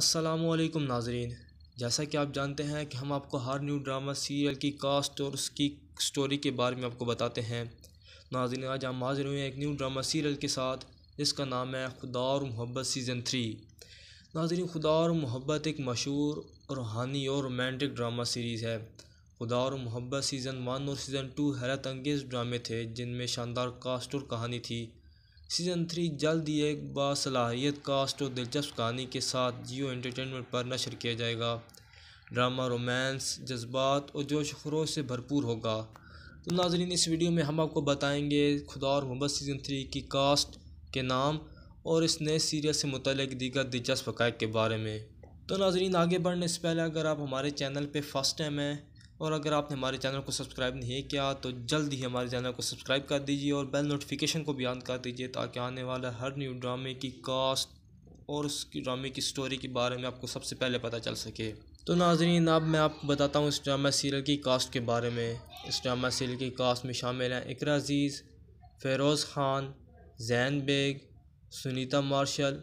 असलकम नाजरीन जैसा कि आप जानते हैं कि हम आपको हर न्यू ड्रामा सीरियल की कास्ट और उसकी स्टोरी के बारे में आपको बताते हैं नाजरीन आज हम हाजिर हुए हैं एक न्यू ड्रामा सीरियल के साथ जिसका नाम है खुदा और मोहब्बत सीज़न थ्री नाजरीन खुदा और मोहब्बत एक मशहूर रूहानी और रोमांटिक ड्रामा सीरीज़ है खुदा और मोहब्बत सीज़न वन और सीज़न टू हैरत अंगेज़ ड्रामे थे जिनमें शानदार कास्ट और कहानी थी सीज़न थ्री जल्द ही एक बासलाहियत कास्ट और दिलचस्प कहानी के साथ जियो एंटरटेनमेंट पर नशर किया जाएगा ड्रामा रोमांस जज्बात और जोश खरोश से भरपूर होगा तो नाजरीन इस वीडियो में हम आपको बताएंगे खुदा और मोहब्बत सीज़न थ्री की कास्ट के नाम और इस नए सीरियल से मुतल दीगर दिलचस्प हक़ के बारे में तो नाजरीन आगे बढ़ने से पहले अगर आप हमारे चैनल पर फ़र्स्ट टाइम हैं और अगर आपने हमारे चैनल को सब्सक्राइब नहीं किया तो जल्द ही हमारे चैनल को सब्सक्राइब कर दीजिए और बेल नोटिफिकेशन को भी ऑन कर दीजिए ताकि आने वाला हर न्यू ड्रामे की कास्ट और उसकी ड्रामे की स्टोरी के बारे में आपको सबसे पहले पता चल सके तो नाजरीन अब मैं आपको बताता हूँ इस ड्रामा सीरियल की कास्ट के बारे में इस ड्रामा सीरियल की कास्ट में शामिल हैं इकरा अजीज़ फ़ेरोज़ ख़ान जैन बेग सुनीता मार्शल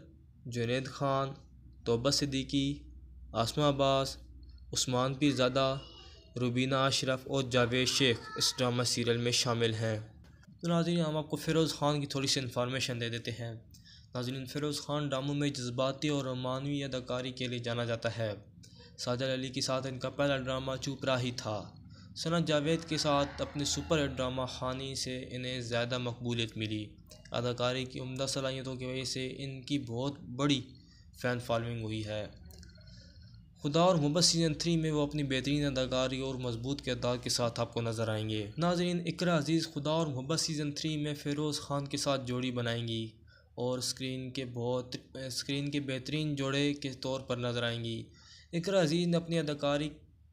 जुनेद ख़ान तोबा सिद्दीकी आसमा अब्बास उस्मान पीरजादा रुबीना अशरफ और जावेद शेख इस ड्रामा सीरियल में शामिल हैं तो नाजरीन हम आपको फ़िरोज़ ख़ान की थोड़ी सी इन्फॉर्मेशन दे देते हैं नाजरीन फ़िरोज़ ख़ान ड्रामों में जज्बाती और रोमानवी अदाकारी के लिए जाना जाता है साजल अली के साथ इनका पहला ड्रामा चुपरा ही था सना जावेद के साथ अपने सुपर हिट ड्रामा खानी से इन्हें ज़्यादा मकबूलियत मिली अदाकारी की उमदा सलाहियतों की वजह से इनकी बहुत बड़ी फ़ैन फॉलोइंग हुई है खुदा और मुबस सीज़न थ्री में वो अपनी बेहतरीन अदाकारी और मजबूत किरदार के साथ आपको नज़र आएंगे नाजरीन इकरा अजीज़ खुदा और मुबस सीज़न थ्री में फ़िरोज़ ख़ान के साथ जोड़ी बनाएंगी और स्क्रीन के बहुत स्क्रीन के बेहतरीन जोड़े के तौर पर नज़र आएंगी इकरा अजीज़ ने अपनी अदाकारी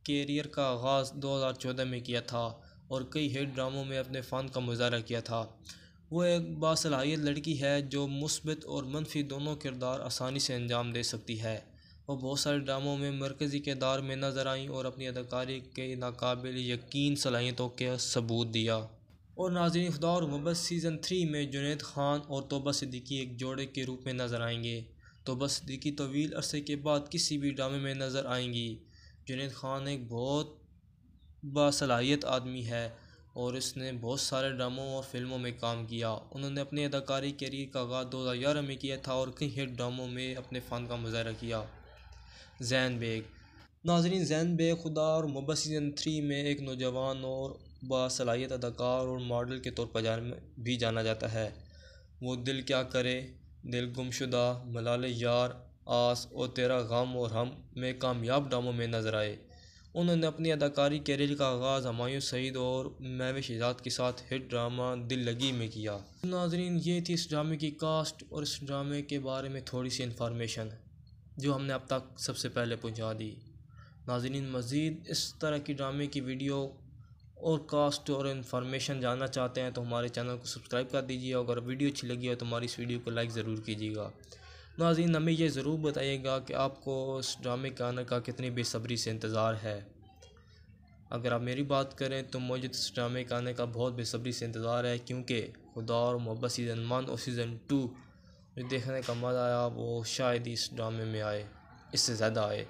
कैरियर का आगाज़ 2014 में किया था और कई हिट ड्रामों में अपने फ़न का मुजाहरा किया था वो एक बासलाहियत लड़की है जो मुस्बत और मनफी दोनों किरदार आसानी से अंजाम दे सकती है वो बहुत सारे ड्रामों में मरकज़ी किरदार में नज़र आईं और अपनी अदाकारी के नाकबिल यकीन सलाहियतों का सबूत दिया और नाजरीन खुदा और सीज़न थ्री में जुनेद खान और तोबा सिद्दीकी एक जोड़े के रूप में नज़र आएंगे तोबा सिद्दीकी तवील अरसे के बाद किसी भी ड्रामे में नज़र आएंगी जुनेद खान एक बहुत बासलाहियत आदमी है और इसने बहुत सारे ड्रामों और फिल्मों में काम किया उन्होंने अपने अदाकारी करियर का आगाज़ दो हज़ार ग्यारह में किया था और कई हिट ड्रामों में अपने फ़न का मुजाहरा किया जैन बेग नाजरीन जैन बेग खुदा और मुबा सीज़न थ्री में एक नौजवान और बासलाहियत अदाकार और मॉडल के तौर पर जान भी जाना जाता है वो दिल क्या करे दिल गुमशुदा मलाल यार आस और तेरा गम और हम में कामयाब ड्रामों में नज़र आए उन्होंने अपनी अदाकारी कैरियर का आगाज़ हमायूं सईद और मैव शहजाद के साथ हिट ड्रामा दिल लगी में किया नाजरीन ये थी इस ड्रामे की कास्ट और इस ड्रामे के बारे में थोड़ी सी इन्फॉर्मेशन जो हमने अब तक सबसे पहले पहुंचा दी नाजरीन मज़ीद इस तरह की ड्रामे की वीडियो और कास्ट और इन्फॉर्मेशन जानना चाहते हैं तो हमारे चैनल को सब्सक्राइब कर दीजिए और अगर वीडियो अच्छी लगी हो तो हमारी इस वीडियो को लाइक ज़रूर कीजिएगा नाजीन हमें यह ज़रूर बताइएगा कि आपको उस ड्रामे के आने का कितनी बेसब्री से इंतज़ार है अगर आप मेरी बात करें तो मुझे इस ड्रामे के आने का बहुत बेसब्री से इंतज़ार है क्योंकि खुदा और मोहब्बत सीज़न वन और सीज़न टू जो देखने का मज़ा आया वो शायद इस ड्रामे में आए इससे ज़्यादा आए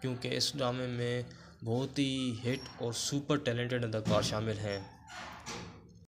क्योंकि इस ड्रामे में बहुत ही हिट और सुपर टैलेंटेड अदाकार शामिल हैं